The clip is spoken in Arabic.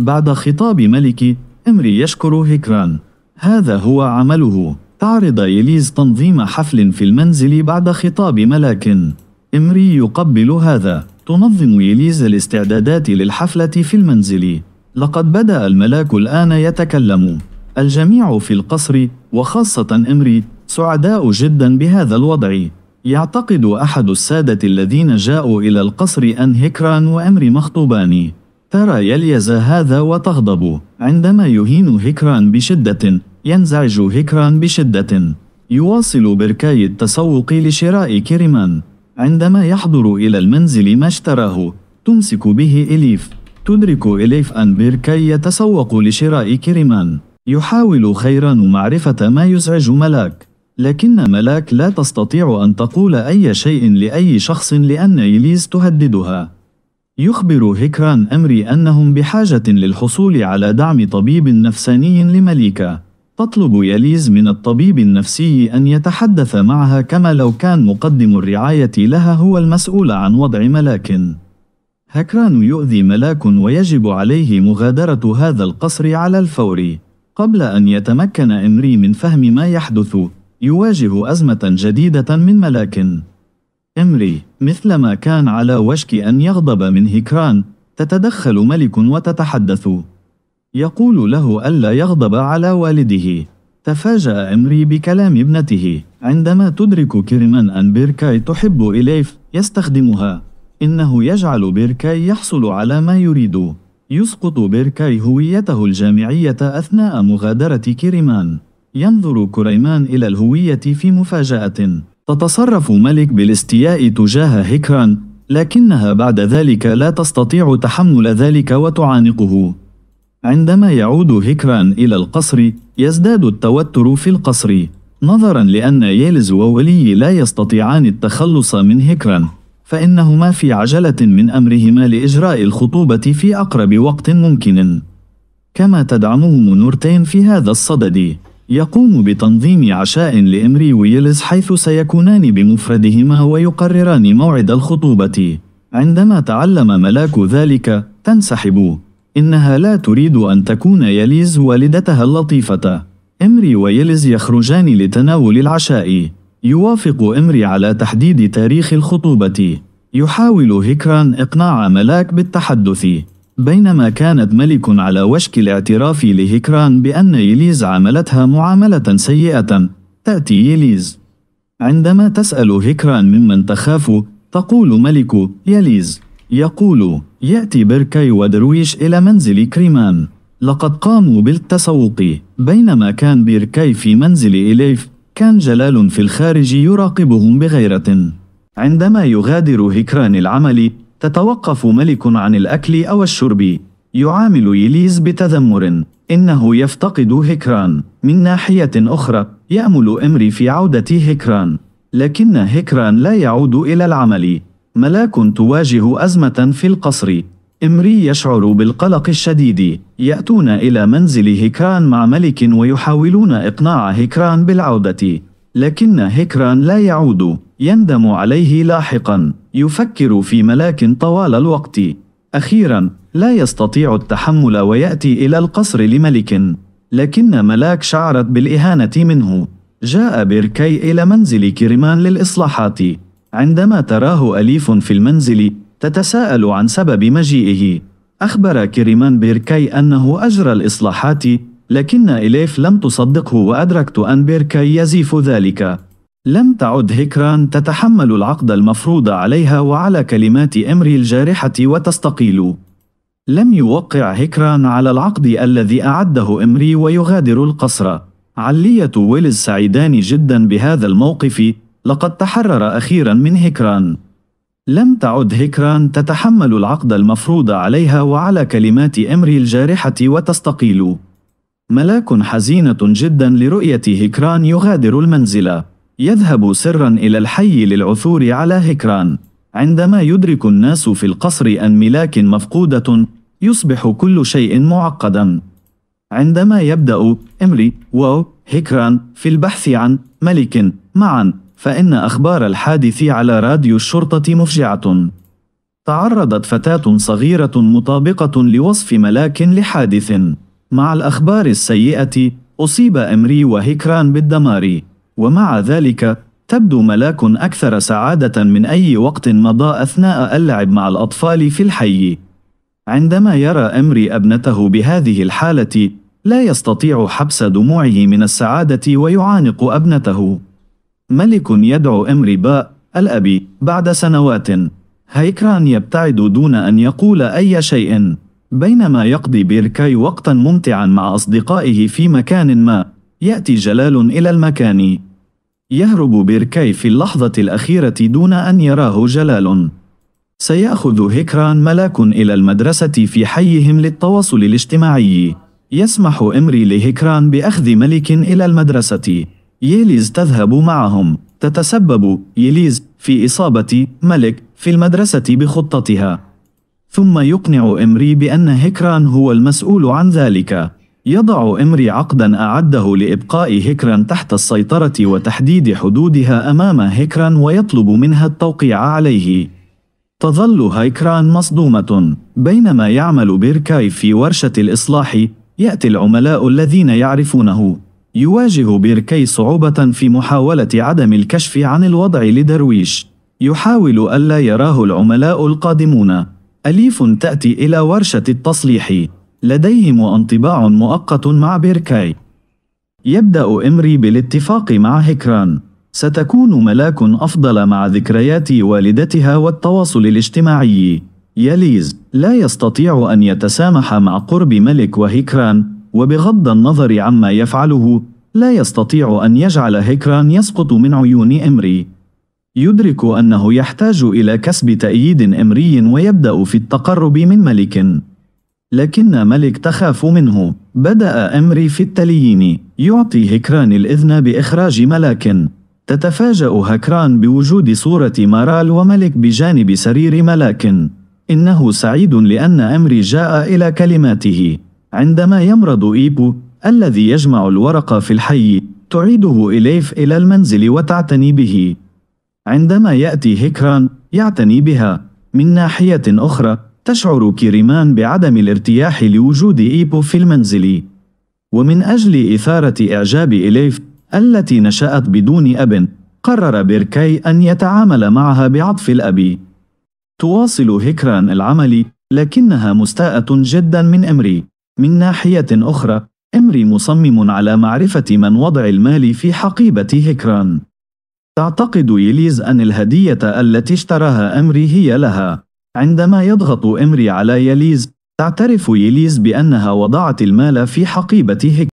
بعد خطاب ملك إمري يشكر هكران هذا هو عمله تعرض إليز تنظيم حفل في المنزل بعد خطاب ملاك إمري يقبل هذا تنظم إليز الاستعدادات للحفلة في المنزل لقد بدأ الملاك الآن يتكلم الجميع في القصر وخاصة إمري سعداء جدا بهذا الوضع يعتقد أحد السادة الذين جاءوا إلى القصر أن هكران وأمري مخطوبان ترى يليز هذا وتغضب عندما يهين هكران بشدة ينزعج هكران بشدة يواصل بركاي التسوق لشراء كريمان عندما يحضر إلى المنزل ما اشتراه تمسك به إليف تدرك إليف أن بيركاي يتسوق لشراء كريمان يحاول خيران معرفة ما يزعج ملاك لكن ملاك لا تستطيع أن تقول أي شيء لأي شخص لأن إليز تهددها يخبر هيكران أمري أنهم بحاجة للحصول على دعم طبيب نفساني لمليكة. تطلب ياليز من الطبيب النفسي أن يتحدث معها كما لو كان مقدم الرعاية لها هو المسؤول عن وضع ملاك. هكران يؤذي ملاك ويجب عليه مغادرة هذا القصر على الفور. قبل أن يتمكن إمري من فهم ما يحدث، يواجه أزمة جديدة من ملاك. إمري مثلما كان على وشك أن يغضب من هكران تتدخل ملك وتتحدث يقول له ألا يغضب على والده تفاجأ إمري بكلام ابنته عندما تدرك كرمان أن بيركاي تحب إليف يستخدمها إنه يجعل بيركاي يحصل على ما يريد يسقط بيركاي هويته الجامعية أثناء مغادرة كريمان ينظر كريمان إلى الهوية في مفاجأة تتصرف ملك بالاستياء تجاه هيكران لكنها بعد ذلك لا تستطيع تحمل ذلك وتعانقه عندما يعود هيكران إلى القصر يزداد التوتر في القصر نظرا لأن ييلز وولي لا يستطيعان التخلص من هيكران فإنهما في عجلة من أمرهما لإجراء الخطوبة في أقرب وقت ممكن كما تدعمهم نورتين في هذا الصدد يقوم بتنظيم عشاء لإمري ويلز حيث سيكونان بمفردهما ويقرران موعد الخطوبة عندما تعلم ملاك ذلك تنسحب إنها لا تريد أن تكون يليز والدتها اللطيفة إمري ويلز يخرجان لتناول العشاء يوافق إمري على تحديد تاريخ الخطوبة يحاول هيكران إقناع ملاك بالتحدث بينما كانت ملك على وشك الاعتراف لهكران بأن يليز عاملتها معاملة سيئة تأتي يليز عندما تسأل هكران ممن تخاف تقول ملك يليز يقول يأتي بركي ودرويش إلى منزل كريمان لقد قاموا بالتسوق بينما كان بيركي في منزل إليف كان جلال في الخارج يراقبهم بغيرة عندما يغادر هكران العمل تتوقف ملك عن الأكل أو الشرب يعامل يليز بتذمر إنه يفتقد هكران من ناحية أخرى يأمل إمري في عودة هكران لكن هكران لا يعود إلى العمل ملاك تواجه أزمة في القصر إمري يشعر بالقلق الشديد يأتون إلى منزل هكران مع ملك ويحاولون إقناع هكران بالعودة لكن هيكران لا يعود يندم عليه لاحقا يفكر في ملاك طوال الوقت أخيرا لا يستطيع التحمل ويأتي إلى القصر لملك لكن ملاك شعرت بالإهانة منه جاء بيركي إلى منزل كريمان للإصلاحات عندما تراه أليف في المنزل تتساءل عن سبب مجيئه أخبر كريمان بيركي أنه أجرى الإصلاحات لكن إليف لم تصدقه وأدركت أن بيركاي يزيف ذلك لم تعد هكران تتحمل العقد المفروض عليها وعلى كلمات إمري الجارحة وتستقيل لم يوقع هكران على العقد الذي أعده إمري ويغادر القصر علية ويلز سعيدان جدا بهذا الموقف لقد تحرر أخيرا من هكران لم تعد هكران تتحمل العقد المفروض عليها وعلى كلمات إمري الجارحة وتستقيل ملاك حزينة جدا لرؤية هكران يغادر المنزل يذهب سرا إلى الحي للعثور على هكران عندما يدرك الناس في القصر أن ملاك مفقودة يصبح كل شيء معقدا عندما يبدأ إمري و هكران في البحث عن ملك معا فإن أخبار الحادث على راديو الشرطة مفجعة تعرضت فتاة صغيرة مطابقة لوصف ملاك لحادث مع الأخبار السيئة أصيب أمري وهكران بالدمار ومع ذلك تبدو ملاك أكثر سعادة من أي وقت مضى أثناء اللعب مع الأطفال في الحي عندما يرى أمري ابنته بهذه الحالة لا يستطيع حبس دموعه من السعادة ويعانق ابنته ملك يدعو أمري باء الأبي بعد سنوات هيكران يبتعد دون أن يقول أي شيء بينما يقضي بيركاي وقتا ممتعا مع أصدقائه في مكان ما يأتي جلال إلى المكان يهرب بيركاي في اللحظة الأخيرة دون أن يراه جلال سيأخذ هيكران ملاك إلى المدرسة في حيهم للتواصل الاجتماعي يسمح إمري لهيكران بأخذ ملك إلى المدرسة ييليز تذهب معهم تتسبب يليز في إصابة ملك في المدرسة بخطتها ثم يقنع إمري بأن هكران هو المسؤول عن ذلك. يضع إمري عقدا أعده لإبقاء هكران تحت السيطرة وتحديد حدودها أمام هكران ويطلب منها التوقيع عليه. تظل هيكران مصدومة بينما يعمل بيركاي في ورشة الإصلاح يأتي العملاء الذين يعرفونه يواجه بيركاي صعوبة في محاولة عدم الكشف عن الوضع لدرويش يحاول ألا يراه العملاء القادمون أليف تأتي إلى ورشة التصليح لديهم انطباع مؤقت مع بيركاي يبدأ إمري بالاتفاق مع هكران ستكون ملاك أفضل مع ذكريات والدتها والتواصل الاجتماعي يليز لا يستطيع أن يتسامح مع قرب ملك وهكران وبغض النظر عما يفعله لا يستطيع أن يجعل هكران يسقط من عيون إمري يدرك أنه يحتاج إلى كسب تأييد إمري ويبدأ في التقرب من ملك لكن ملك تخاف منه بدأ أمري في التليين يعطي هكران الإذن بإخراج ملاك تتفاجأ هكران بوجود صورة مارال وملك بجانب سرير ملاك إنه سعيد لأن أمري جاء إلى كلماته عندما يمرض إيبو الذي يجمع الورق في الحي تعيده إليف إلى المنزل وتعتني به عندما يأتي هكران يعتني بها من ناحية أخرى تشعر كيريمان بعدم الارتياح لوجود إيبو في المنزل ومن أجل إثارة إعجاب إليف التي نشأت بدون أب قرر بيركاي أن يتعامل معها بعطف الأب تواصل هكران العمل لكنها مستاءة جدا من إمري من ناحية أخرى إمري مصمم على معرفة من وضع المال في حقيبة هكران تعتقد إليز أن الهدية التي اشتراها أمري هي لها. عندما يضغط أمري على يليز، تعترف يليز بأنها وضعت المال في حقيبة هيك.